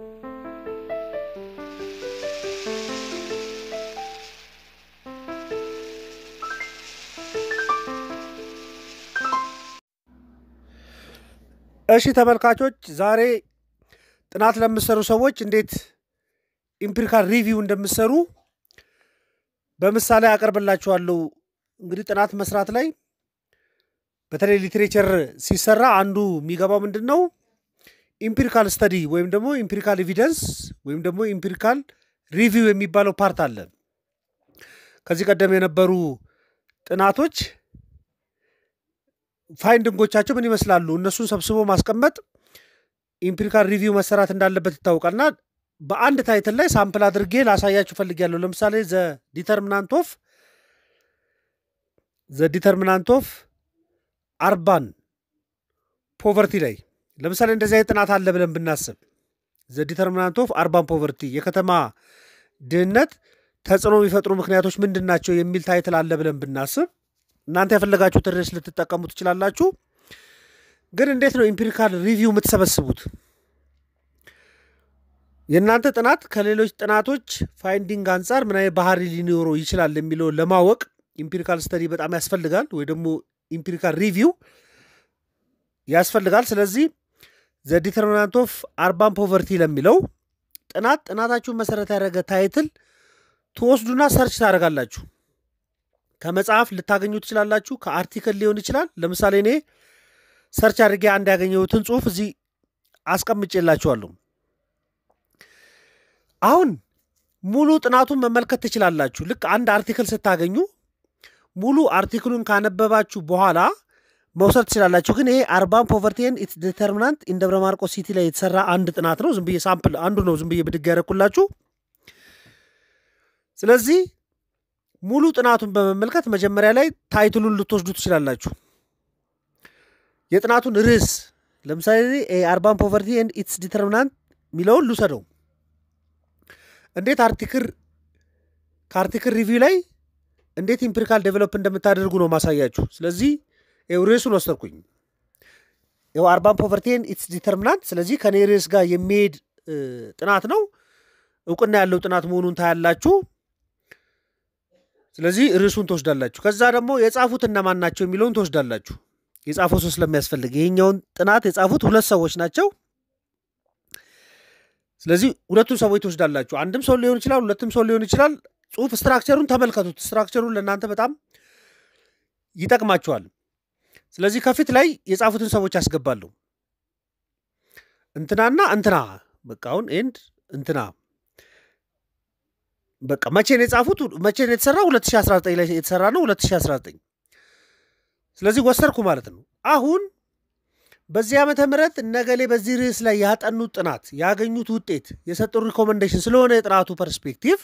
እሺ ተመልካቾች ዛሬ ጥናት ለምሰሩ ሰዎች እንዴት ኢምፒሪካል ሪቪው እንደምሰሩ በምሳሌ አቀርብላችኋለሁ። እንግዲህ ጥናት መስራት ላይ በተለይ ሊትሬቸር ሲሰራ አንዱ የሚገባው ምንድን ነው? ኢምፒሪካል ስተዲ ወይም ደግሞ ኢምፒሪካል ኤቪደንስ ወይም ደግሞ ኢምፒሪካል ሪቪው የሚባለው ፓርት አለ። ከዚህ ቀደም የነበሩ ጥናቶች ፋይንዲንጎቻቸው ምን ይመስላሉ፣ እነሱን ሰብስቦ ማስቀመጥ ኢምፒሪካል ሪቪው መሰራት እንዳለበት ይታወቃልና በአንድ ታይትል ላይ ሳምፕል አድርጌ ላሳያችሁ ፈልጊያለሁ። ለምሳሌ ዘ ዲተርሚናንት ኦፍ ዘ ዲተርሚናንት ኦፍ አርባን ፖቨርቲ ላይ ለምሳሌ እንደዚህ አይነት ጥናት አለ ብለን ብናስብ ዘ ዲተርሚናንት ኦፍ አርባን ፖቨርቲ የከተማ ድህነት ተጽዕኖ የሚፈጥሩ ምክንያቶች ምንድን ናቸው የሚል ታይትል አለ ብለን ብናስብ እናንተ የፈለጋችሁትን ትርስ ልትጠቀሙ ትችላላችሁ። ግን እንዴት ነው ኢምፒሪካል ሪቪው የምትሰበስቡት? የእናንተ ጥናት ከሌሎች ጥናቶች ፋይንዲንግ አንጻር ምን አይነት ባህሪ ሊኖረው ይችላል የሚለውን ለማወቅ ኢምፒሪካል ስተዲ በጣም ያስፈልጋል፣ ወይ ደግሞ ኢምፒሪካል ሪቪው ያስፈልጋል። ስለዚህ ዘ ዲተርሚናንት ኦፍ አርባን ፖቨርቲ ለሚለው ጥናት ጥናታችሁን መሰረት ያደረገ ታይትል ትወስዱና ሰርች ታደርጋላችሁ። ከመጽሐፍ ልታገኙ ትችላላችሁ። ከአርቲክል ሊሆን ይችላል። ለምሳሌ እኔ ሰርች አድርጌ አንድ ያገኘሁትን ጽሁፍ እዚህ አስቀምጬላችኋለሁ። አሁን ሙሉ ጥናቱን መመልከት ትችላላችሁ። ልክ አንድ አርቲክል ስታገኙ ሙሉ አርቲክሉን ካነበባችሁ በኋላ መውሰድ ትችላላችሁ። ግን ይሄ አርባን ፖቨርቲ ኢት ኢትስ ዲተርሚናንት ኢን ደብረ ማርቆስ ሲቲ ላይ የተሰራ አንድ ጥናት ነው። ዝም ብዬ ሳምፕል አንዱ ነው ዝም ብዬ ብድግ ያደረኩላችሁ። ስለዚህ ሙሉ ጥናቱን በመመልከት መጀመሪያ ላይ ታይትሉን ልትወስዱ ትችላላችሁ። የጥናቱን ርዕስ ለምሳሌ አርባን ፖቨርቲ ኤንድ ኢትስ ዲተርሚናንት የሚለውን ልውሰደው። እንዴት አርቲክል ከአርቲክል ሪቪው ላይ እንዴት ኢምፒሪካል ዴቨሎፕ እንደምታደርጉ ነው ማሳያችሁ። ስለዚህ ይኸው ርዕሱን ወሰድኩኝ። ይኸው አርባን ፖቨርቲን ኢትስ ዲተርሚናንት። ስለዚህ ከኔ ርዕስ ጋር የሚሄድ ጥናት ነው። እውቅና ያለው ጥናት መሆኑን ታያላችሁ። ስለዚህ ርዕሱን ትወስዳላችሁ። ከዛ ደግሞ የጻፉት እነማን ናቸው የሚለውን ትወስዳላችሁ። የጻፈው ሰው ስለሚያስፈልግ ይሄኛውን ጥናት የጻፉት ሁለት ሰዎች ናቸው። ስለዚህ ሁለቱም ሰዎች ትወስዳላችሁ። አንድም ሰው ሊሆን ይችላል፣ ሁለትም ሰው ሊሆን ይችላል። ጽሁፍ ስትራክቸሩን ተመልከቱት። ስትራክቸሩን ለእናንተ በጣም ይጠቅማችኋል። ስለዚህ ከፊት ላይ የጻፉትን ሰዎች ያስገባሉ። እንትናና እንትና በቃ አሁን ኤንድ እንትና በቃ መቼን የጻፉት? መቼን የተሰራ የተሰራው? 2019 ላይ የተሰራ ነው 2019። ስለዚህ ወሰርኩ ማለት ነው። አሁን በዚህ ዓመተ ምህረት ነገሌ በዚህ ርዕስ ላይ ያጠኑት ጥናት ያገኙት ውጤት የሰጡ ሪኮመንዴሽን ስለሆነ የጥናቱ ፐርስፔክቲቭ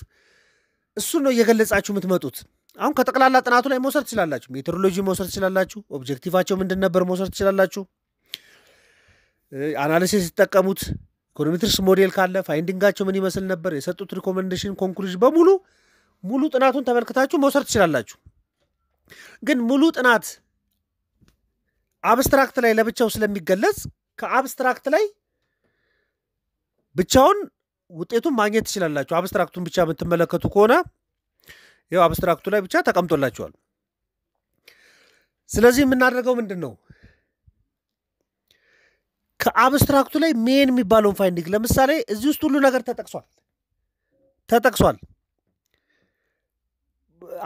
እሱን ነው እየገለጻችሁ የምትመጡት። አሁን ከጠቅላላ ጥናቱ ላይ መውሰድ ትችላላችሁ፣ ሜትሮሎጂ መውሰድ ትችላላችሁ፣ ኦብጀክቲቫቸው ምንድን ነበር መውሰድ ትችላላችሁ። አናሊሲስ የተጠቀሙት ኢኮኖሜትሪክስ ሞዴል ካለ ፋይንዲንጋቸው ምን ይመስል ነበር፣ የሰጡት ሪኮመንዴሽን ኮንክሉዥን በሙሉ ሙሉ ጥናቱን ተመልክታችሁ መውሰድ ትችላላችሁ። ግን ሙሉ ጥናት አብስትራክት ላይ ለብቻው ስለሚገለጽ ከአብስትራክት ላይ ብቻውን ውጤቱን ማግኘት ትችላላችሁ። አብስትራክቱን ብቻ የምትመለከቱ ከሆነ ያው አብስትራክቱ ላይ ብቻ ተቀምጦላችኋል። ስለዚህ የምናደርገው ምንድን ነው? ከአብስትራክቱ ላይ ሜን የሚባለውን ፋይንዲንግ ለምሳሌ እዚህ ውስጥ ሁሉ ነገር ተጠቅሷል ተጠቅሷል።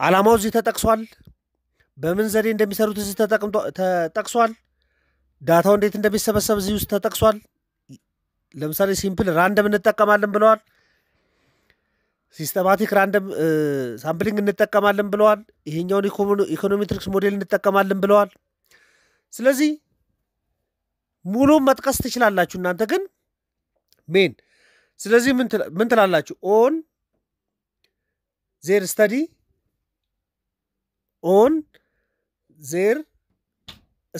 አላማው እዚህ ተጠቅሷል። በምን ዘዴ እንደሚሰሩት እዚህ ተጠቅሷል። ዳታው እንዴት እንደሚሰበሰብ እዚህ ውስጥ ተጠቅሷል። ለምሳሌ ሲምፕል ራንደም እንጠቀማለን ብለዋል። ሲስተማቲክ ራንደም ሳምፕሊንግ እንጠቀማለን ብለዋል። ይሄኛውን ኢኮኖሜትሪክስ ሞዴል እንጠቀማለን ብለዋል። ስለዚህ ሙሉ መጥቀስ ትችላላችሁ እናንተ ግን ሜን። ስለዚህ ምን ትላላችሁ? ኦን ዜር ስተዲ ኦን ዜር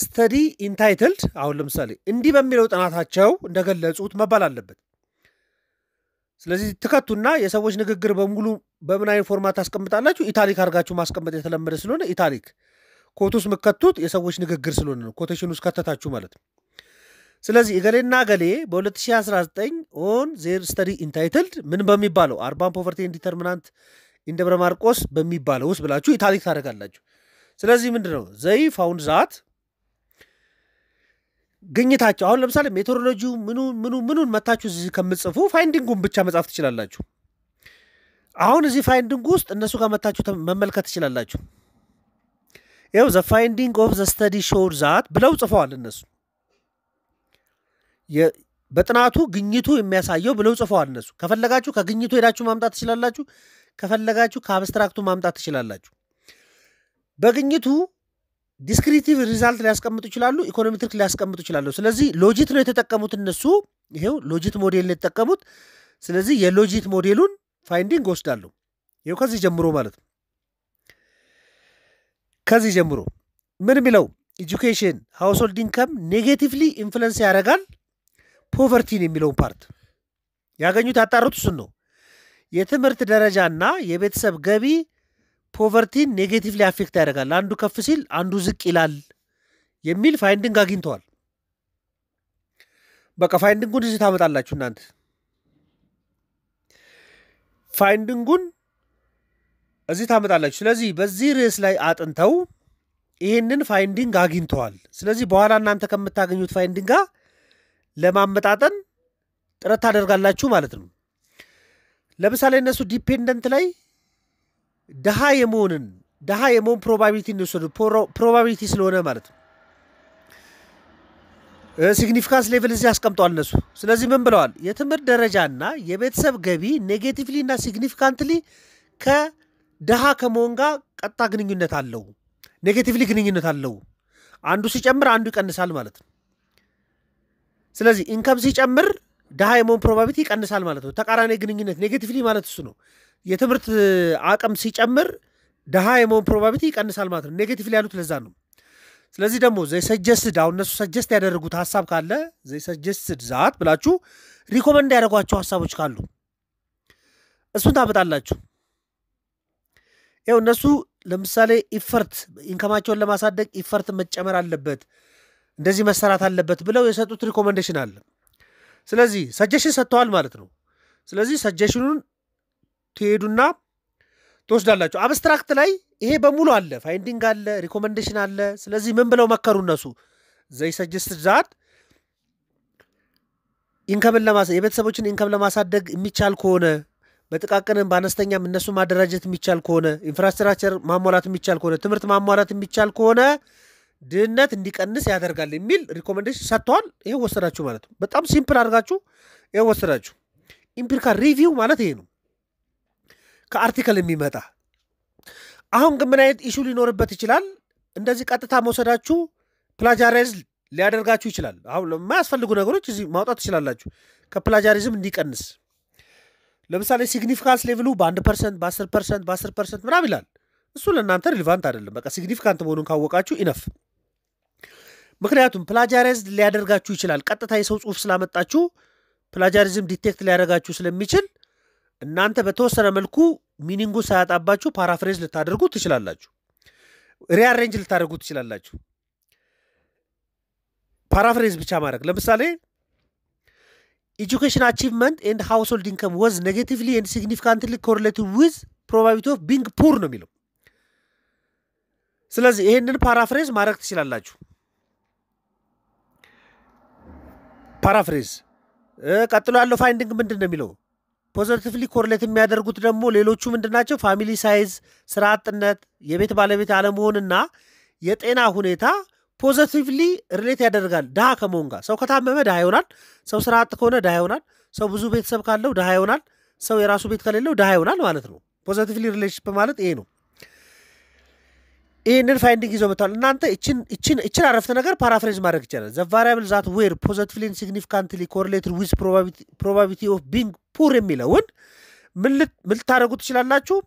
ስተዲ ኢንታይትልድ አሁን ለምሳሌ እንዲህ በሚለው ጥናታቸው እንደገለጹት መባል አለበት። ስለዚህ ትከቱና የሰዎች ንግግር በሙሉ በምን አይነት ፎርማት ታስቀምጣላችሁ? ኢታሊክ አድርጋችሁ ማስቀመጥ የተለመደ ስለሆነ ኢታሊክ፣ ኮቱስ ምከቱት የሰዎች ንግግር ስለሆነ ነው። ኮቴሽን ውስጥ ከተታችሁ ማለት ነው። ስለዚህ እገሌና እገሌ በ2019 ኦን ዜር ስተዲ ኢንታይትልድ ምን በሚባለው አርባን ፖቨርቲ ኢንዲተርሚናንት ኢንደብረ ማርቆስ በሚባለው ውስጥ ብላችሁ ኢታሊክ ታደርጋላችሁ። ስለዚህ ምንድን ነው ዘይ ፋውንድ ዛት ግኝታቸው አሁን ለምሳሌ ሜቶሮሎጂ ምኑ ምኑ ምኑን መታችሁ እዚህ ከምጽፉ ፋይንዲንጉን ብቻ መጻፍ ትችላላችሁ። አሁን እዚህ ፋይንዲንግ ውስጥ እነሱ ጋር መታችሁ መመልከት ትችላላችሁ። ይኸው ዘ ፋይንዲንግ ኦፍ ዘ ስተዲ ሾር ዛት ብለው ጽፈዋል እነሱ በጥናቱ ግኝቱ የሚያሳየው ብለው ጽፈዋል እነሱ። ከፈለጋችሁ ከግኝቱ ሄዳችሁ ማምጣት ትችላላችሁ። ከፈለጋችሁ ከአብስትራክቱ ማምጣት ትችላላችሁ። በግኝቱ ዲስክሪቲቭ ሪዛልት ሊያስቀምጡ ይችላሉ፣ ኢኮኖሜትሪክ ሊያስቀምጡ ይችላሉ። ስለዚህ ሎጂት ነው የተጠቀሙት እነሱ። ይሄው ሎጂት ሞዴል ነው የተጠቀሙት። ስለዚህ የሎጂት ሞዴሉን ፋይንዲንግ ወስዳለሁ። ይኸው ከዚህ ጀምሮ ማለት ነው። ከዚህ ጀምሮ ምን የሚለው ኤጁኬሽን ሃውስሆልድ ኢንከም ኔጌቲቭሊ ኢንፍሉንስ ያደርጋል ፖቨርቲን የሚለውን ፓርት ያገኙት ያጣሩት እሱን ነው። የትምህርት ደረጃና የቤተሰብ ገቢ ፖቨርቲን ኔጌቲቭሊ አፌክት ያደርጋል፣ አንዱ ከፍ ሲል አንዱ ዝቅ ይላል የሚል ፋይንዲንግ አግኝተዋል። በቃ ፋይንዲንጉን እዚህ ታመጣላችሁ እናንተ ፋይንድንጉን እዚህ ታመጣላችሁ። ስለዚህ በዚህ ርዕስ ላይ አጥንተው ይህንን ፋይንዲንግ አግኝተዋል። ስለዚህ በኋላ እናንተ ከምታገኙት ፋይንዲንግ ጋር ለማመጣጠን ጥረት ታደርጋላችሁ ማለት ነው። ለምሳሌ እነሱ ዲፔንደንት ላይ ድሃ የመሆንን ድሃ የመሆን ፕሮባቢሊቲ እንወሰዱ ፕሮባቢሊቲ ስለሆነ ማለት ነው። ሲግኒፊካንስ ሌቭል እዚህ አስቀምጠዋል እነሱ። ስለዚህ ምን ብለዋል? የትምህርት ደረጃና የቤተሰብ ገቢ ኔጌቲቭሊ እና ሲግኒፊካንትሊ ከድሃ ከመሆን ጋር ቀጥታ ግንኙነት አለው፣ ኔጌቲቭሊ ግንኙነት አለው። አንዱ ሲጨምር አንዱ ይቀንሳል ማለት ነው። ስለዚህ ኢንከም ሲጨምር ድሃ የመሆን ፕሮባቢቲ ይቀንሳል ማለት ነው። ተቃራኒ ግንኙነት ኔጌቲቭሊ ማለት እሱ ነው። የትምህርት አቅም ሲጨምር ድሃ የመሆን ፕሮባቢቲ ይቀንሳል ማለት ነው። ኔጌቲቭሊ ያሉት ለዛ ነው። ስለዚህ ደግሞ ዘይሰጀስትድ አሁን እነሱ ሰጀስት ያደረጉት ሀሳብ ካለ ዘይሰጀስትድ ዛት ብላችሁ ሪኮመንድ ያደረጓቸው ሀሳቦች ካሉ እሱን ታመጣላችሁ። ይው እነሱ ለምሳሌ ኢፈርት ኢንከማቸውን ለማሳደግ ኢፈርት መጨመር አለበት፣ እንደዚህ መሰራት አለበት ብለው የሰጡት ሪኮመንዴሽን አለ። ስለዚህ ሰጀሽን ሰጥተዋል ማለት ነው። ስለዚህ ሰጀሽኑን ትሄዱና ትወስዳላችሁ። አብስትራክት ላይ ይሄ በሙሉ አለ፣ ፋይንዲንግ አለ፣ ሪኮመንዴሽን አለ። ስለዚህ ምን ብለው መከሩ እነሱ ዘይ ሰጀስት ዛት ኢንከምን የቤተሰቦችን ኢንከም ለማሳደግ የሚቻል ከሆነ በጥቃቅንም በአነስተኛም እነሱ ማደራጀት የሚቻል ከሆነ ኢንፍራስትራክቸር ማሟላት የሚቻል ከሆነ ትምህርት ማሟላት የሚቻል ከሆነ ድህነት እንዲቀንስ ያደርጋል የሚል ሪኮሜንዴሽን ሰጥተዋል። ይሄ ወሰዳችሁ ማለት ነው። በጣም ሲምፕል አድርጋችሁ ይሄ ወሰዳችሁ። ኢምፒሪካል ሪቪው ማለት ይሄ ነው፣ ከአርቲክል የሚመጣ አሁን ግን ምን አይነት ኢሹ ሊኖርበት ይችላል? እንደዚህ ቀጥታ መውሰዳችሁ ፕላጃሪዝ ሊያደርጋችሁ ይችላል። አሁን ለማያስፈልጉ ነገሮች እዚህ ማውጣት ትችላላችሁ፣ ከፕላጃሪዝም እንዲቀንስ ለምሳሌ ሲግኒፊካንስ ሌቭሉ በአንድ ፐርሰንት በአስር ፐርሰንት በአስር ፐርሰንት ምናምን ይላል። እሱ ለእናንተ ሪሊቫንት አይደለም። በቃ ሲግኒፊካንት መሆኑን ካወቃችሁ ኢነፍ ምክንያቱም ፕላጃሪዝ ሊያደርጋችሁ ይችላል። ቀጥታ የሰው ጽሁፍ ስላመጣችሁ ፕላጃሪዝም ዲቴክት ሊያደርጋችሁ ስለሚችል እናንተ በተወሰነ መልኩ ሚኒንጉ ሳያጣባችሁ ፓራፍሬዝ ልታደርጉ ትችላላችሁ። ሪአሬንጅ ልታደርጉ ትችላላችሁ። ፓራፍሬዝ ብቻ ማድረግ ለምሳሌ ኤጁኬሽን አቺቭመንት ኤንድ ሃውስሆልድ ኢንከም ወዝ ኔጌቲቭሊ ኤንድ ሲግኒፊካንትሊ ኮሪሌትድ ዊዝ ፕሮባቢሊቲ ኦፍ ቢንግ ፑር ነው የሚለው። ስለዚህ ይህንን ፓራፍሬዝ ማድረግ ትችላላችሁ። ፓራፍሬዝ። ቀጥሎ ያለው ፋይንዲንግ ምንድን ነው የሚለው ፖዘቲቭሊ ኮርሌት የሚያደርጉት ደግሞ ሌሎቹ ምንድን ናቸው? ፋሚሊ ሳይዝ፣ ስራ አጥነት፣ የቤት ባለቤት አለመሆንና የጤና ሁኔታ ፖዘቲቭሊ ሪሌት ያደርጋል። ድሃ ከመሆን ጋር ሰው ከታመመ ድሃ ይሆናል። ሰው ስራ አጥ ከሆነ ድሃ ይሆናል። ሰው ብዙ ቤተሰብ ካለው ድሃ ይሆናል። ሰው የራሱ ቤት ከሌለው ድሃ ይሆናል ማለት ነው። ፖዘቲቭሊ ሪሌሽንሽፕ ማለት ይሄ ነው። ይህንን ፋይንዲንግ ይዞ መጥተዋል። እናንተ እችን አረፍተ ነገር ፓራፍሬዝ ማድረግ ይቻላል። ዘ ቫሪያብል ዛት ዌር ፖዘቲቭሊ ሲግኒፊካንትሊ ኮሪሌትድ ዊዝ ፕሮባቢሊቲ ኦፍ ቢንግ ፑር የሚለውን ምን ልታደረጉ ትችላላችሁ?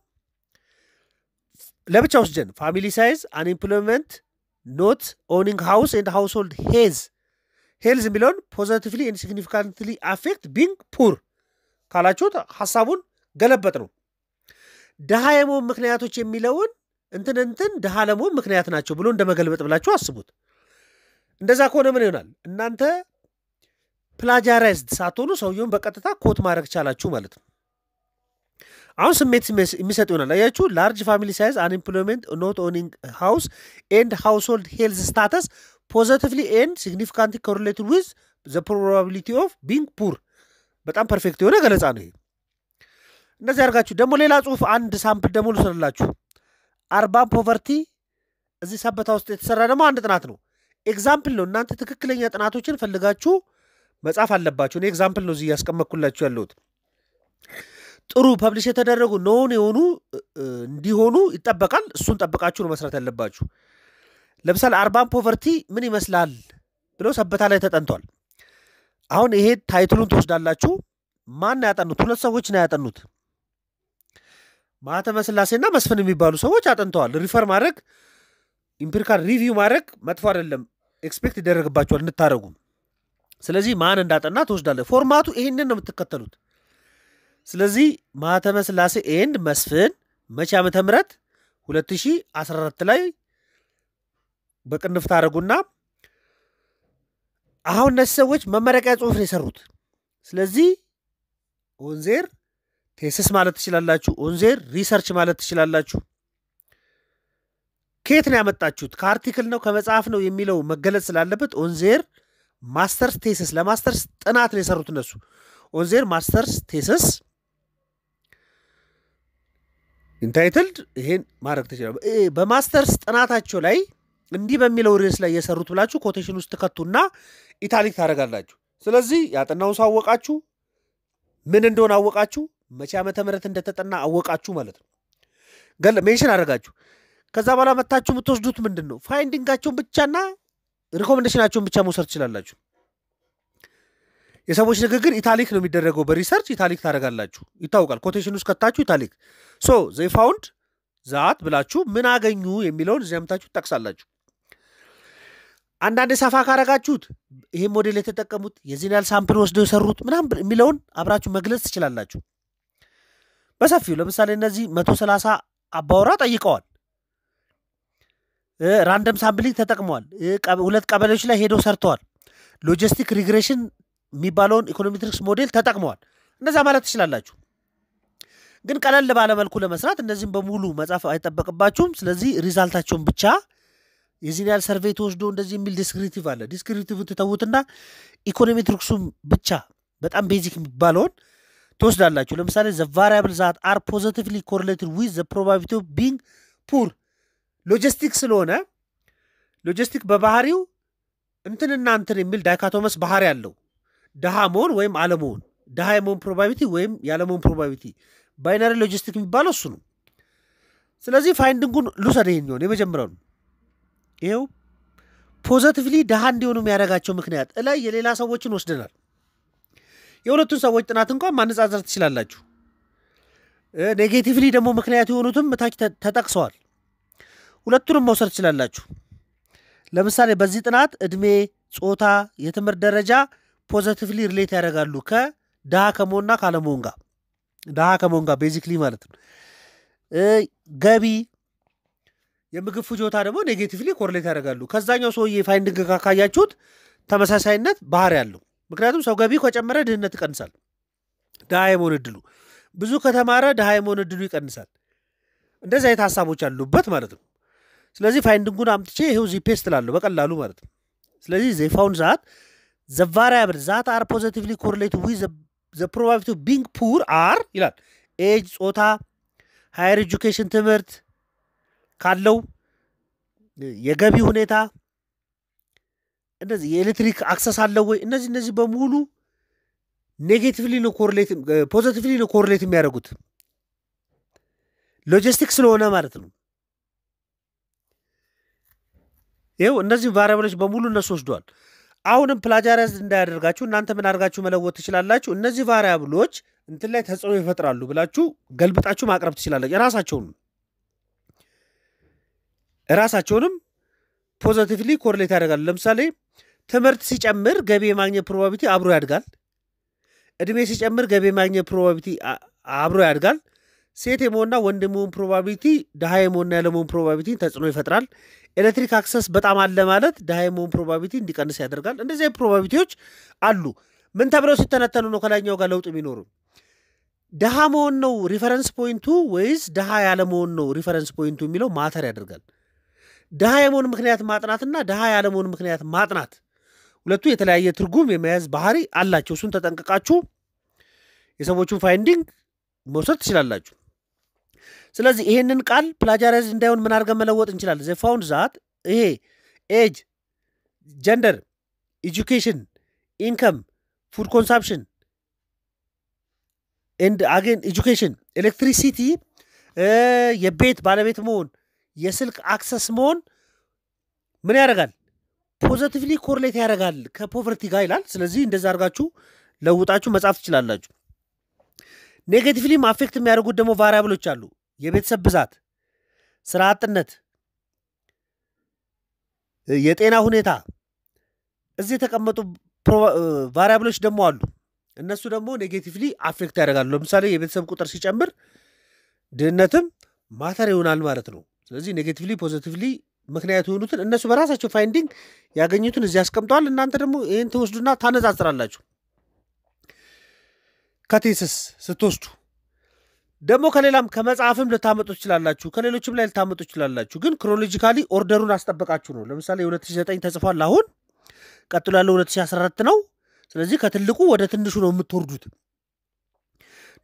ለብቻ ውስጀን ፋሚሊ ሳይዝ፣ አንኤምፕሎይመንት፣ ኖት ኦኒንግ ሃውስ ኤንድ ሃውስሆልድ ሄዝ ሄልዝ የሚለውን ፖዘቲቭሊ ኤንድ አፌክት ቢንግ ፑር ካላችሁት ሀሳቡን ገለበጥ ነው። ድሃ የመሆን ምክንያቶች የሚለውን እንትን እንትን ድሃ ለመሆን ምክንያት ናቸው ብሎ እንደመገልበጥ ብላችሁ አስቡት። እንደዛ ከሆነ ምን ይሆናል? እናንተ ፕላጃራይዝድ ሳትሆኑ ሰውየውን በቀጥታ ኮት ማድረግ ቻላችሁ ማለት ነው። አሁን ስሜት የሚሰጥ ይሆናል። አያችሁ፣ ላርጅ ፋሚሊ ሳይዝ፣ አንኤምፕሎይመንት፣ ኖት ኦኒንግ ሃውስ ኤንድ ሃውስሆልድ ሄልዝ ስታተስ ፖዘቲቭሊ ኤንድ ሲግኒፊካንት ኮሪሌትድ ዊዝ ዘ ፕሮባቢሊቲ ኦፍ ቢንግ ፑር። በጣም ፐርፌክት የሆነ ገለጻ ነው ይሄ። እንደዚህ አድርጋችሁ ደግሞ ሌላ ጽሁፍ አንድ ሳምፕል ደግሞ ልውሰድላችሁ። አርባ ፖቨርቲ እዚህ ሰበታ ውስጥ የተሰራ ደግሞ አንድ ጥናት ነው። ኤግዛምፕል ነው። እናንተ ትክክለኛ ጥናቶችን ፈልጋችሁ መጻፍ አለባችሁ። እኔ ኤግዛምፕል ነው እዚህ እያስቀመጥኩላችሁ ያለሁት። ጥሩ ፐብሊሽ የተደረጉ ነውን የሆኑ እንዲሆኑ ይጠበቃል። እሱን ጠብቃችሁ ነው መስራት ያለባችሁ። ለምሳሌ አርባን ፖቨርቲ ምን ይመስላል ብለው ሰበታ ላይ ተጠንቷል። አሁን ይሄ ታይትሉን ትወስዳላችሁ። ማን ያጠኑት? ሁለት ሰዎች ነው ያጠኑት። ማህተመ ስላሴና መስፍን የሚባሉ ሰዎች አጥንተዋል። ሪፈር ማድረግ ኢምፒሪካል ሪቪው ማድረግ መጥፎ አይደለም፣ ኤክስፔክት ይደረግባቸዋል እንታረጉም። ስለዚህ ማን እንዳጠና ትወስዳለ። ፎርማቱ ይህንን ነው የምትከተሉት። ስለዚህ ማህተመ ስላሴ ኤንድ መስፍን መቼ ዓመተ ምህረት 2014 ላይ በቅንፍ ታደረጉና አሁን እነዚህ ሰዎች መመረቂያ ጽሁፍ ነው የሰሩት። ስለዚህ ወንዜር። ቴስስ ማለት ትችላላችሁ። ኦንዜር ሪሰርች ማለት ትችላላችሁ። ከየት ነው ያመጣችሁት? ከአርቲክል ነው ከመጽሐፍ ነው የሚለው መገለጽ ስላለበት ኦንዜር ማስተርስ ቴስስ ለማስተርስ ጥናት ነው የሰሩት እነሱ። ኦንዜር ማስተርስ ቴስስ ኢንታይትልድ ይሄን ማድረግ ትችላ በማስተርስ ጥናታቸው ላይ እንዲህ በሚለው ርዕስ ላይ የሰሩት ብላችሁ ኮቴሽን ውስጥ ትከቱና ኢታሊክ ታደርጋላችሁ። ስለዚህ ያጠናውን ሰው አወቃችሁ፣ ምን እንደሆነ አወቃችሁ፣ መቼ ዓመተ ምህረት እንደተጠና አወቃችሁ ማለት ነው። ገለ ሜንሽን አደረጋችሁ። ከዛ በኋላ መታችሁ የምትወስዱት ምንድን ነው? ፋይንዲንጋቸውን ብቻና ሪኮመንዴሽናቸውን ብቻ መውሰድ ትችላላችሁ። የሰዎች ንግግር ኢታሊክ ነው የሚደረገው በሪሰርች ኢታሊክ ታደረጋላችሁ። ይታወቃል። ኮቴሽን ውስጥ ከታችሁ ኢታሊክ ሶ ዘይ ፋውንድ ዛት ብላችሁ ምን አገኙ የሚለውን እዚህ ምታችሁ ትጠቅሳላችሁ። አንዳንድ ሰፋ ካረጋችሁት ይህም ሞዴል የተጠቀሙት የዚህን ያህል ሳምፕል ወስደው የሰሩት ምናምን የሚለውን አብራችሁ መግለጽ ትችላላችሁ። በሰፊው ለምሳሌ እነዚህ መቶ ሰላሳ አባወራ ጠይቀዋል። ራንደም ሳምፕሊንግ ተጠቅመዋል። ሁለት ቀበሌዎች ላይ ሄደው ሰርተዋል። ሎጂስቲክ ሪግሬሽን የሚባለውን ኢኮኖሜትሪክስ ሞዴል ተጠቅመዋል። እነዛ ማለት ትችላላችሁ። ግን ቀለል ባለመልኩ ለመስራት እነዚህም በሙሉ መጻፍ አይጠበቅባችሁም። ስለዚህ ሪዛልታቸውን ብቻ የዚህን ያህል ሰርቬይ ተወስዶ እንደዚህ የሚል ዲስክሪቲቭ አለ። ዲስክሪቲቭ ትተዉትና ኢኮኖሜትሪክሱም ብቻ በጣም ቤዚክ የሚባለውን ትወስዳላችሁ። ለምሳሌ ዘ ቫሪያብል ዛት አር ፖዘቲቭሊ ኮሪሌትድ ዊዝ ዘ ፕሮባቢሊቲ ኦፍ ቢንግ ፑር ሎጂስቲክ ስለሆነ ሎጂስቲክ በባህሪው እንትንና እንትን የሚል ዳይካቶመስ ባህሪ አለው። ድሃ መሆን ወይም አለመሆን፣ ድሃ የመሆን ፕሮባቢሊቲ ወይም ያለመሆን ፕሮባቢሊቲ። ባይነሪ ሎጂስቲክ የሚባለው እሱ ነው። ስለዚህ ፋይንዲንጉን ልውሰድ። ይሄኛውን ነው። ይኸው ፖዘቲቭሊ ድሃ እንዲሆኑ የሚያደርጋቸው ምክንያት እላይ የሌላ ሰዎችን ወስደናል። የሁለቱን ሰዎች ጥናት እንኳን ማነጻጸር ትችላላችሁ። ኔጌቲቭሊ ደግሞ ምክንያት የሆኑትም ታች ተጠቅሰዋል። ሁለቱንም መውሰድ ትችላላችሁ። ለምሳሌ በዚህ ጥናት እድሜ፣ ጾታ፣ የትምህርት ደረጃ ፖዘቲቭሊ ሪሌት ያደርጋሉ ከድሃ ከመሆንና ካለመሆን ጋር ድሃ ከመሆን ጋር ቤዚክሊ ማለት ነው። ገቢ፣ የምግብ ፍጆታ ደግሞ ኔጌቲቭሊ ኮርሌት ያደርጋሉ። ከዛኛው ሰውዬ ፋይንዲንግ ካካያችሁት ተመሳሳይነት ባህሪ ያለው ምክንያቱም ሰው ገቢ ከጨመረ ድህነት ይቀንሳል። ድሃ የመሆን እድሉ ብዙ ከተማረ ድሃ የመሆን እድሉ ይቀንሳል። እንደዚህ አይነት ሀሳቦች ያሉበት ማለት ነው። ስለዚህ ፋይንድንጉን አምጥቼ ይሄው ዚ ፔስት ላለሁ በቀላሉ ማለት ነው። ስለዚህ ዘይፋውን ዛት ዘ ቫሪያብል ዛት አር ፖዘቲቭሊ ኮሪሌት ዊ ዘ ፕሮባቢሊቲ ቢንግ ፑር አር ይላል ኤጅ፣ ጾታ፣ ሃየር ኤጁኬሽን ትምህርት ካለው የገቢ ሁኔታ እነዚህ የኤሌክትሪክ አክሰስ አለው ወይ? እነዚህ እነዚህ በሙሉ ኔጌቲቭሊ ነው ፖዘቲቭሊ ነው ኮርሌት የሚያደርጉት ሎጂስቲክ ስለሆነ ማለት ነው። ይኸው እነዚህ ቫሪያብሎች በሙሉ እነሱ ወስደዋል። አሁንም ፕላጃሪያዝ እንዳያደርጋችሁ እናንተ ምን አድርጋችሁ መለወጥ ትችላላችሁ። እነዚህ ቫሪያብሎች እንትን ላይ ተጽዕኖ ይፈጥራሉ ብላችሁ ገልብጣችሁ ማቅረብ ትችላላችሁ። ራሳቸውን ራሳቸውንም ፖዘቲቭሊ ኮርሌት ያደርጋሉ። ለምሳሌ ትምህርት ሲጨምር ገቢ የማግኘት ፕሮባቢቲ አብሮ ያድጋል። እድሜ ሲጨምር ገቢ የማግኘት ፕሮባቢቲ አብሮ ያድጋል። ሴት የመሆንና ወንድ የመሆን ፕሮባቢቲ ድሃ የመሆንና ያለመሆን ፕሮባቢሊቲ ተጽዕኖ ይፈጥራል። ኤሌክትሪክ አክሰስ በጣም አለ ማለት ድሃ የመሆን ፕሮባቢቲ እንዲቀንስ ያደርጋል። እንደዚህ ፕሮባቢሊቲዎች አሉ። ምን ተብለው ሲተነተኑ ነው ከላይኛው ጋር ለውጥ የሚኖሩ? ድሃ መሆን ነው ሪፈረንስ ፖይንቱ ወይስ ድሃ ያለመሆን ነው ሪፈረንስ ፖይንቱ የሚለው ማተር ያደርጋል። ድሃ የመሆን ምክንያት ማጥናትና ድሃ ያለመሆን ምክንያት ማጥናት ሁለቱ የተለያየ ትርጉም የመያዝ ባህሪ አላቸው። እሱን ተጠንቅቃችሁ የሰዎቹን ፋይንዲንግ መውሰድ ትችላላችሁ። ስለዚህ ይሄንን ቃል ፕላጃራይዝ እንዳይሆን ምን አድርገን መለወጥ እንችላለን? ዘ ፋውንድ ዛት ይሄ ኤጅ፣ ጀንደር፣ ኤጁኬሽን፣ ኢንከም፣ ፉድ ኮንሳምፕሽን ኤንድ አጌን ኤጁኬሽን፣ ኤሌክትሪሲቲ፣ የቤት ባለቤት መሆን፣ የስልክ አክሰስ መሆን ምን ያደርጋል ፖዘቲቭሊ ኮርሌት ያደርጋል ከፖቨርቲ ጋር ይላል። ስለዚህ እንደዛ አድርጋችሁ ለውጣችሁ መጻፍ ትችላላችሁ። ኔጌቲቭሊም አፌክት የሚያደርጉት ደግሞ ቫሪያብሎች አሉ። የቤተሰብ ብዛት፣ ስራ አጥነት፣ የጤና ሁኔታ። እዚህ የተቀመጡ ቫሪያብሎች ደግሞ አሉ። እነሱ ደግሞ ኔጌቲቭሊ አፌክት ያደርጋሉ። ለምሳሌ የቤተሰብ ቁጥር ሲጨምር ድህነትም ማተር ይሆናል ማለት ነው። ስለዚህ ኔጌቲቭሊ ፖዘቲቭሊ ምክንያቱ የሆኑትን እነሱ በራሳቸው ፋይንዲንግ ያገኙትን እዚህ ያስቀምጠዋል። እናንተ ደግሞ ይህን ትወስዱና ታነጻጽራላችሁ። ከቴስስ ስትወስዱ ደግሞ ከሌላም ከመጽሐፍም ልታመጡ ትችላላችሁ፣ ከሌሎችም ላይ ልታመጡ ትችላላችሁ። ግን ክሮሎጂካሊ ኦርደሩን አስጠበቃችሁ ነው። ለምሳሌ የ2009 ተጽፏል፣ አሁን ቀጥሎ ያለው 2014 ነው። ስለዚህ ከትልቁ ወደ ትንሹ ነው የምትወርዱት።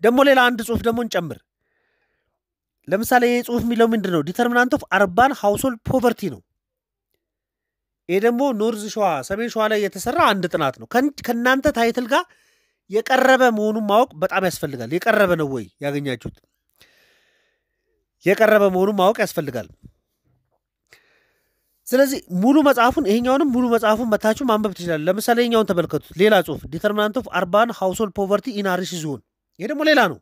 ደግሞ ሌላ አንድ ጽሑፍ ደግሞ እንጨምር ለምሳሌ ይህ ጽሁፍ የሚለው ምንድን ነው? ዲተርሚናንት ኦፍ አርባን ሃውስሆልድ ፖቨርቲ ነው። ይሄ ደግሞ ኖርዝ ሸዋ፣ ሰሜን ሸዋ ላይ የተሰራ አንድ ጥናት ነው። ከእናንተ ታይትል ጋር የቀረበ መሆኑን ማወቅ በጣም ያስፈልጋል። የቀረበ ነው ወይ ያገኛችሁት? የቀረበ መሆኑን ማወቅ ያስፈልጋል። ስለዚህ ሙሉ መጽሐፉን ይሄኛውንም ሙሉ መጽሐፉን መታችሁ ማንበብ ትችላል። ለምሳሌ ይኛውን ተመልከቱት። ሌላ ጽሁፍ ዲተርሚናንት ኦፍ አርባን ሃውስሆልድ ፖቨርቲ ኢን አርሲ ዞን። ይሄ ደግሞ ሌላ ነው።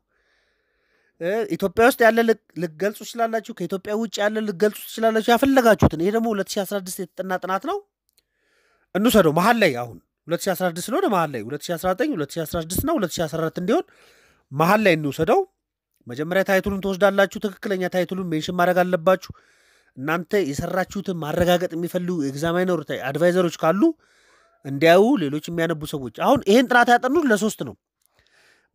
ኢትዮጵያ ውስጥ ያለ ልገልጹ ትችላላችሁ፣ ከኢትዮጵያ ውጭ ያለ ልገልጹ ትችላላችሁ፣ ያፈለጋችሁትን። ይሄ ደግሞ 2016 የተጠና ጥናት ነው። እንውሰደው መሀል ላይ አሁን 2016 ስለሆነ መሀል ላይ 2019 2016 እና 2014 እንዲሆን መሀል ላይ እንውሰደው። መጀመሪያ ታይትሉን ትወስዳላችሁ። ትክክለኛ ታይትሉን ሜንሽን ማድረግ አለባችሁ። እናንተ የሰራችሁትን ማረጋገጥ የሚፈልጉ ኤግዛሚነር አድቫይዘሮች ካሉ እንዲያዩ ሌሎች የሚያነቡ ሰዎች። አሁን ይህን ጥናት ያጠኑት ለሶስት ነው።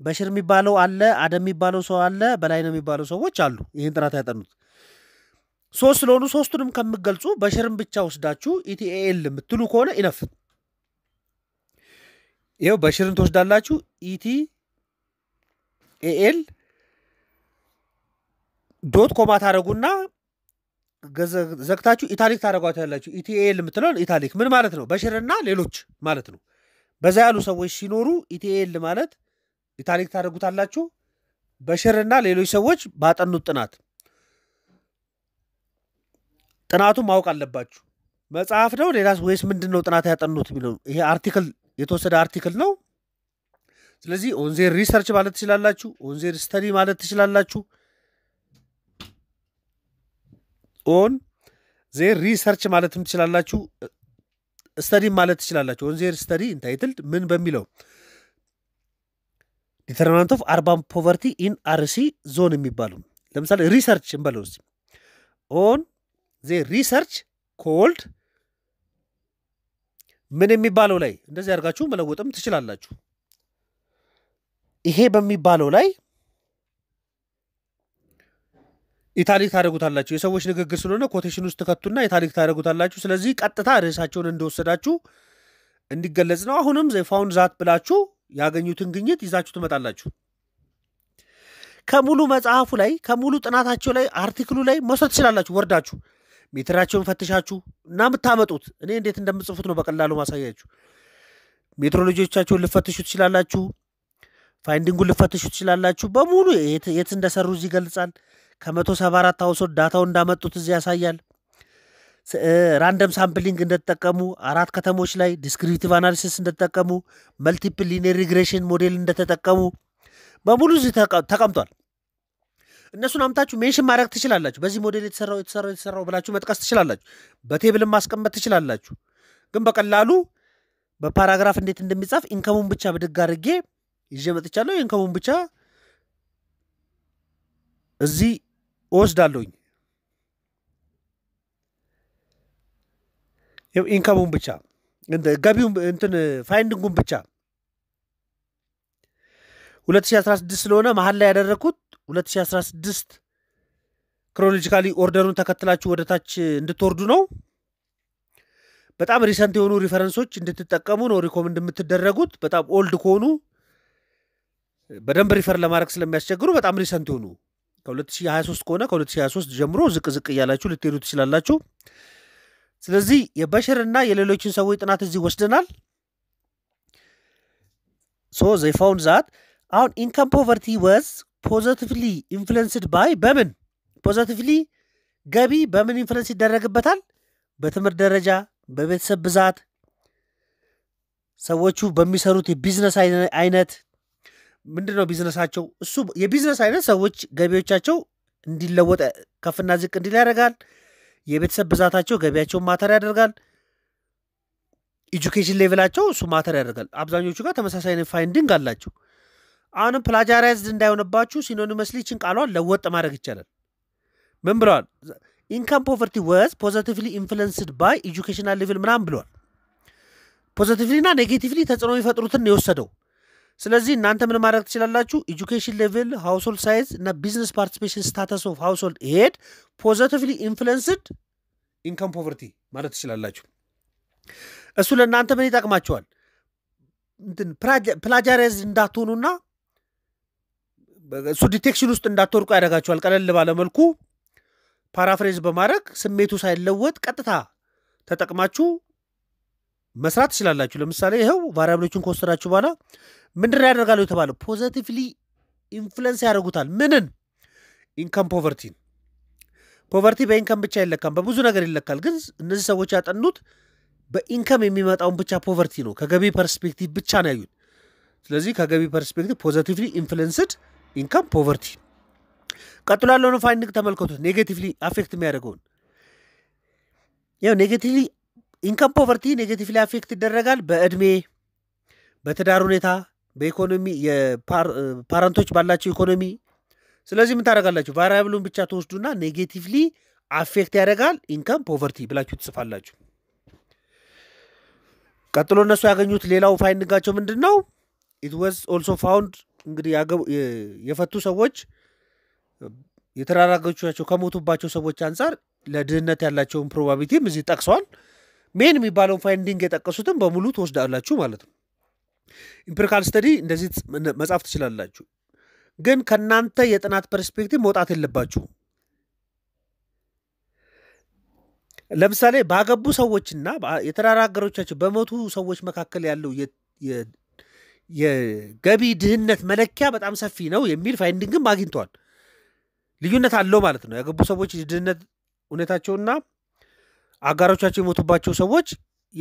በሽር የሚባለው አለ፣ አደም የሚባለው ሰው አለ፣ በላይ ነው የሚባለው ሰዎች አሉ። ይህን ጥናት ያጠኑት ሶስት ስለሆኑ ሶስቱንም ከምገልጹ በሽርም ብቻ ወስዳችሁ ኢቲኤኤል የምትሉ ከሆነ ኢነፍ ይኸው በሽርን ትወስዳላችሁ ኢቲ ኤኤል ዶት ኮማ ታደረጉና ዘግታችሁ ኢታሊክ ታደረጓት ያላችሁ ኢቲኤል የምትለውን ኢታሊክ ምን ማለት ነው? በሽርና ሌሎች ማለት ነው። በዛ ያሉ ሰዎች ሲኖሩ ኢቲኤል ማለት ታሪክ ታደርጉታላችሁ። በሽርና ሌሎች ሰዎች ባጠኑት ጥናት ጥናቱን ማወቅ አለባችሁ። መጽሐፍ ነው ሌላ ወይስ ምንድን ነው ጥናት ያጠኑት የሚለው ይሄ አርቲክል የተወሰደ አርቲክል ነው። ስለዚህ ኦንዜር ሪሰርች ማለት ትችላላችሁ። ኦንዜር ስተዲ ማለት ትችላላችሁ። ኦን ዜር ሪሰርች ማለትም ትችላላችሁ። ስተዲ ማለት ትችላላችሁ። ኦንዜር ስተዲ ኢንታይትልድ ምን በሚለው ዲተርማንት ኦፍ አርባን ፖቨርቲ ኢን አርሲ ዞን የሚባሉ ለምሳሌ ሪሰርች እንበለው እስኪ ኦን ዜ ሪሰርች ኮልድ ምን የሚባለው ላይ እንደዚህ አድርጋችሁ መለወጥም ትችላላችሁ። ይሄ በሚባለው ላይ ኢታሊክ ታደረጉታላችሁ። የሰዎች ንግግር ስለሆነ ኮቴሽን ውስጥ ትከቱና ኢታሊክ ታደረጉታላችሁ። ስለዚህ ቀጥታ ርዕሳቸውን እንደወሰዳችሁ እንዲገለጽ ነው። አሁንም ዘ ፋውንድ ዛት ብላችሁ ያገኙትን ግኝት ይዛችሁ ትመጣላችሁ። ከሙሉ መጽሐፉ ላይ ከሙሉ ጥናታቸው ላይ አርቲክሉ ላይ መውሰድ ትችላላችሁ። ወርዳችሁ ሜትራቸውን ፈትሻችሁ እና የምታመጡት እኔ እንዴት እንደምጽፉት ነው በቀላሉ ማሳያችሁ። ሜትሮሎጂዎቻቸውን ልፈትሹ ትችላላችሁ። ፋይንዲንጉን ልፈትሹ ትችላላችሁ። በሙሉ የት እንደሰሩ እዚህ ይገልጻል። ከመቶ ሰባ አራት አውሶ ዳታው እንዳመጡት እዚህ ያሳያል። ራንደም ሳምፕሊንግ እንደተጠቀሙ፣ አራት ከተሞች ላይ ዲስክሪፕቲቭ አናሊሲስ እንደተጠቀሙ፣ መልቲፕል ሊኒየር ሪግሬሽን ሞዴል እንደተጠቀሙ በሙሉ እዚህ ተቀምጧል። እነሱን አምታችሁ ሜንሽን ማድረግ ትችላላችሁ። በዚህ ሞዴል የተሰራው የተሰራው የተሰራው ብላችሁ መጥቀስ ትችላላችሁ። በቴብል ማስቀመጥ ትችላላችሁ። ግን በቀላሉ በፓራግራፍ እንዴት እንደሚጻፍ ኢንከሙን ብቻ ብድግ አድርጌ ይዤ መጥቻለሁ። ኢንከሙን ብቻ እዚህ እወስዳለሁኝ። ኢንካሙን ብቻ ገቢውን እንትን ፋይንድንጉን ብቻ 2016 ስለሆነ መሀል ላይ ያደረግኩት 2016 ክሮኖሎጂካሊ ኦርደሩን ተከትላችሁ ወደታች እንድትወርዱ ነው። በጣም ሪሰንት የሆኑ ሪፈረንሶች እንድትጠቀሙ ነው ሪኮመንድ የምትደረጉት። በጣም ኦልድ ከሆኑ በደንብ ሪፈር ለማድረግ ስለሚያስቸግሩ በጣም ሪሰንት የሆኑ ከ2023 ከሆነ ከ2023 ጀምሮ ዝቅ ዝቅ እያላችሁ ልትሄዱ ትችላላችሁ። ስለዚህ የበሽርና የሌሎችን ሰዎች ጥናት እዚህ ወስደናል። ሶ ዘይ ፋውንድ ዛት አሁን ኢንካም ፖቨርቲ ወዝ ፖዘቲቭሊ ኢንፍሉንስድ ባይ በምን ፖዘቲቭሊ ገቢ በምን ኢንፍሉንስ ይደረግበታል? በትምህርት ደረጃ፣ በቤተሰብ ብዛት፣ ሰዎቹ በሚሰሩት የቢዝነስ አይነት ምንድን ነው ቢዝነሳቸው? እሱ የቢዝነስ አይነት ሰዎች ገቢዎቻቸው እንዲለወጠ ከፍና ዝቅ እንዲል ያደርጋል። የቤተሰብ ብዛታቸው ገቢያቸውን ማተር ያደርጋል። ኢጁኬሽን ሌቭላቸው እሱ ማተር ያደርጋል። አብዛኞቹ ጋር ተመሳሳይ ፋይንዲንግ አላቸው። አሁንም ፕላጃራይዝድ እንዳይሆነባችሁ ሲኖኒመስሊ ይችን ቃሏን ለወጥ ማድረግ ይቻላል። ምን ብለዋል? ኢንካም ፖቨርቲ ወዝ ፖዘቲቭሊ ኢንፍሉንስድ ባይ ኤጁኬሽናል ሌቭል ምናምን ብለዋል። ፖዘቲቭሊና ኔጌቲቭሊ ተጽዕኖ የሚፈጥሩትን የወሰደው ስለዚህ እናንተ ምን ማድረግ ትችላላችሁ? ኤጁኬሽን ሌቭል፣ ሃውስሆልድ ሳይዝ እና ቢዝነስ ፓርቲሲፔሽን ስታተስ ኦፍ ሃውስሆልድ ኤድ ፖዘቲቭሊ ኢንፍሉንስድ ኢንካም ፖቨርቲ ማለት ትችላላችሁ። እሱ ለእናንተ ምን ይጠቅማችኋል? ፕላጃራይዝ እንዳትሆኑና እሱ ዲቴክሽን ውስጥ እንዳትወርቁ ያደርጋችኋል። ቀለል ባለመልኩ ፓራፍሬዝ በማድረግ ስሜቱ ሳይለወጥ ቀጥታ ተጠቅማችሁ መስራት ትችላላችሁ። ለምሳሌ ይኸው ቫሪያብሎችን ከወሰዳችሁ በኋላ ምንድን ያደርጋሉ የተባለው ፖዘቲቭሊ ኢንፍሉንስ ያደርጉታል። ምንን? ኢንካም ፖቨርቲን። ፖቨርቲ በኢንካም ብቻ አይለካም፣ በብዙ ነገር ይለካል። ግን እነዚህ ሰዎች ያጠኑት በኢንካም የሚመጣውን ብቻ ፖቨርቲ ነው። ከገቢ ፐርስፔክቲቭ ብቻ ነው ያዩት። ስለዚህ ከገቢ ፐርስፔክቲቭ ፖዘቲቭሊ ኢንፍሉንስድ ኢንካም ፖቨርቲ። ቀጥሎ ያለውን ፋይንዲንግ ተመልከቱት። ኔጌቲቭሊ አፌክት የሚያደርገውን ያው ኔጌቲቭሊ ኢንካም ፖቨርቲ ላይ አፌክት ይደረጋል በእድሜ በትዳር ሁኔታ በኢኮኖሚ ፓረንቶች ባላቸው ኢኮኖሚ ስለዚህ ምን ታደረጋላችሁ ቫሪያብሉን ብቻ ተወስዱና ኔጌቲቭሊ አፌክት ያደረጋል ኢንካም ፖቨርቲ ብላችሁ ትጽፋላችሁ ቀጥሎ እነሱ ያገኙት ሌላው ፋይንጋቸው ምንድን ነው ኢት ወዝ ኦልሶ ፋውንድ እንግዲህ የፈቱ ሰዎች የተራራገቻቸው ከሞቱባቸው ሰዎች አንጻር ለድህነት ያላቸውን ፕሮባቢቲም እዚህ ጠቅሰዋል ሜን የሚባለውን ፋይንዲንግ የጠቀሱትን በሙሉ ትወስዳላችሁ ማለት ነው። ኢምፒሪካል ስተዲ እንደዚህ መጻፍ ትችላላችሁ፣ ግን ከእናንተ የጥናት ፐርስፔክቲቭ መውጣት የለባችሁ ለምሳሌ ባገቡ ሰዎችና የተዳራገሮቻቸው በመቱ ሰዎች መካከል ያለው የገቢ ድህነት መለኪያ በጣም ሰፊ ነው የሚል ፋይንዲንግም አግኝተዋል። ልዩነት አለው ማለት ነው። ያገቡ ሰዎች የድህነት ሁኔታቸውና አጋሮቻቸው የሞቱባቸው ሰዎች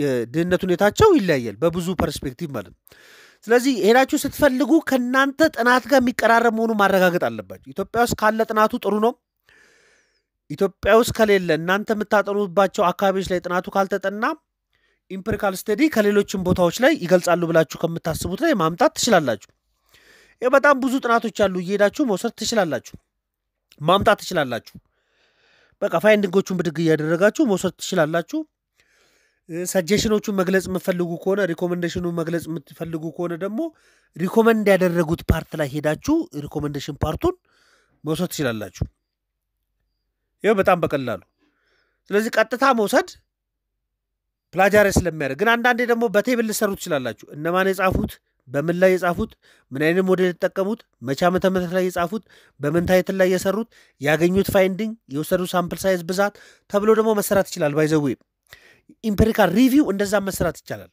የድህነት ሁኔታቸው ይለያያል፣ በብዙ ፐርስፔክቲቭ ማለት ነው። ስለዚህ ሄዳችሁ ስትፈልጉ ከእናንተ ጥናት ጋር የሚቀራረብ መሆኑ ማረጋገጥ አለባቸው። ኢትዮጵያ ውስጥ ካለ ጥናቱ ጥሩ ነው። ኢትዮጵያ ውስጥ ከሌለ እናንተ የምታጠኑባቸው አካባቢዎች ላይ ጥናቱ ካልተጠና ኢምፕሪካል ስተዲ ከሌሎችም ቦታዎች ላይ ይገልጻሉ ብላችሁ ከምታስቡት ላይ ማምጣት ትችላላችሁ። ይህ በጣም ብዙ ጥናቶች አሉ፣ እየሄዳችሁ መውሰድ ትችላላችሁ፣ ማምጣት ትችላላችሁ። በቃ ፋይንዲንጎቹን ብድግ እያደረጋችሁ መውሰድ ትችላላችሁ። ሰጀሽኖቹን መግለጽ የምትፈልጉ ከሆነ ሪኮመንዴሽኑ መግለጽ የምትፈልጉ ከሆነ ደግሞ ሪኮመንድ ያደረጉት ፓርት ላይ ሄዳችሁ ሪኮመንዴሽን ፓርቱን መውሰድ ትችላላችሁ። ይህ በጣም በቀላሉ ስለዚህ ቀጥታ መውሰድ ፕላጃሬ ስለሚያደርግ ግን አንዳንዴ ደግሞ በቴብል ልሰሩ ትችላላችሁ። እነማን የጻፉት በምን ላይ የጻፉት፣ ምን አይነት ሞዴል የተጠቀሙት፣ መቼ ዓመተ ምህረት ላይ የጻፉት፣ በምን ታይትል ላይ የሰሩት፣ ያገኙት ፋይንዲንግ፣ የወሰዱ ሳምፕል ሳይዝ ብዛት ተብሎ ደግሞ መሰራት ይችላል። ባይዘዌ ኢምፔሪካል ሪቪው እንደዛም መሰራት ይቻላል።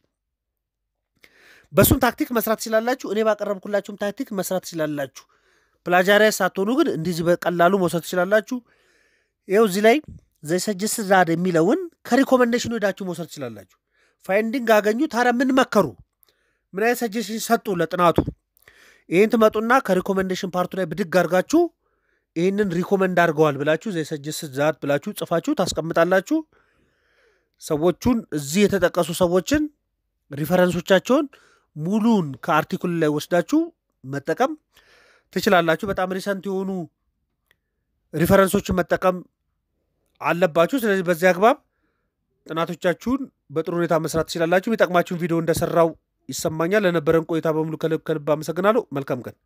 በእሱም ታክቲክ መስራት ትችላላችሁ። እኔ ባቀረብኩላችሁም ታክቲክ መስራት ትችላላችሁ። ፕላጃሪያ ሳትሆኑ ግን እንዲህ በቀላሉ መውሰድ ትችላላችሁ። ይኸው እዚህ ላይ ዘይሰጅስ ዛድ የሚለውን ከሪኮመንዴሽኑ ሄዳችሁ መውሰድ ትችላላችሁ። ፋይንዲንግ አገኙ። ታዲያ ምን መከሩ? ምን አይነት ሰጀሽን ሰጡ ለጥናቱ? ይህን ትመጡና ከሪኮመንዴሽን ፓርቱ ላይ ብድግ አድርጋችሁ ይህንን ሪኮመንድ አድርገዋል ብላችሁ ዘ ዛት ብላችሁ ጽፋችሁ ታስቀምጣላችሁ። ሰዎቹን እዚህ የተጠቀሱ ሰዎችን ሪፈረንሶቻቸውን ሙሉን ከአርቲክሉ ላይ ወስዳችሁ መጠቀም ትችላላችሁ። በጣም ሪሰንት የሆኑ ሪፈረንሶችን መጠቀም አለባችሁ። ስለዚህ በዚህ አግባብ ጥናቶቻችሁን በጥሩ ሁኔታ መስራት ትችላላችሁ። የሚጠቅማችሁን ቪዲዮ እንደሰራው ይሰማኛል። ለነበረን ቆይታ በሙሉ ከልብ ከልብ አመሰግናለሁ። መልካም ቀን